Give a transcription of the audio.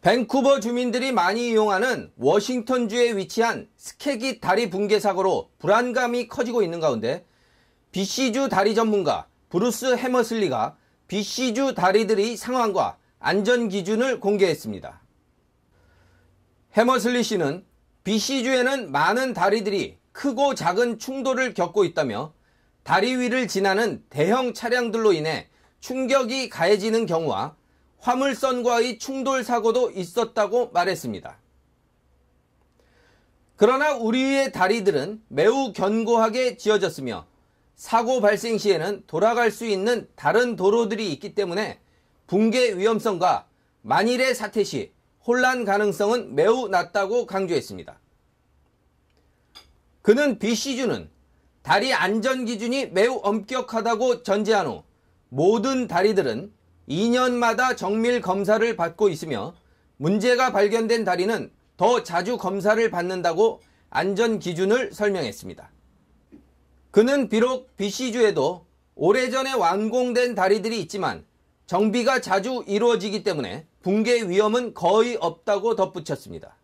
밴쿠버 주민들이 많이 이용하는 워싱턴주에 위치한 스케기 다리 붕괴 사고로 불안감이 커지고 있는 가운데 BC주 다리 전문가 브루스 해머슬리가 BC주 다리들의 상황과 안전 기준을 공개했습니다. 해머슬리 씨는 BC주에는 많은 다리들이 크고 작은 충돌을 겪고 있다며 다리 위를 지나는 대형 차량들로 인해 충격이 가해지는 경우와 화물선과의 충돌 사고도 있었다고 말했습니다. 그러나 우리의 다리들은 매우 견고하게 지어졌으며 사고 발생 시에는 돌아갈 수 있는 다른 도로들이 있기 때문에 붕괴 위험성과 만일의 사태 시 혼란 가능성은 매우 낮다고 강조했습니다. 그는 BC주는 다리 안전 기준이 매우 엄격하다고 전제한 후 모든 다리들은 2년마다 정밀 검사를 받고 있으며 문제가 발견된 다리는 더 자주 검사를 받는다고 안전 기준을 설명했습니다. 그는 비록 BC주에도 오래전에 완공된 다리들이 있지만 정비가 자주 이루어지기 때문에 붕괴 위험은 거의 없다고 덧붙였습니다.